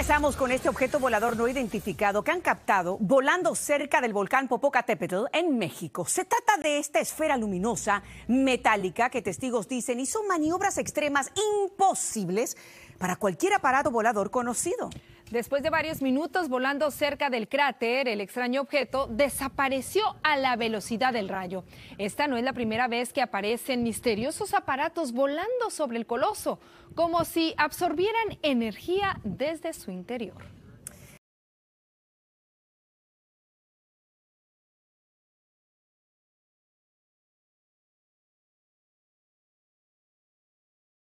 Empezamos con este objeto volador no identificado que han captado volando cerca del volcán Popocatépetl en México. Se trata de esta esfera luminosa metálica que testigos dicen y son maniobras extremas imposibles para cualquier aparato volador conocido. Después de varios minutos volando cerca del cráter, el extraño objeto desapareció a la velocidad del rayo. Esta no es la primera vez que aparecen misteriosos aparatos volando sobre el coloso, como si absorbieran energía desde su interior.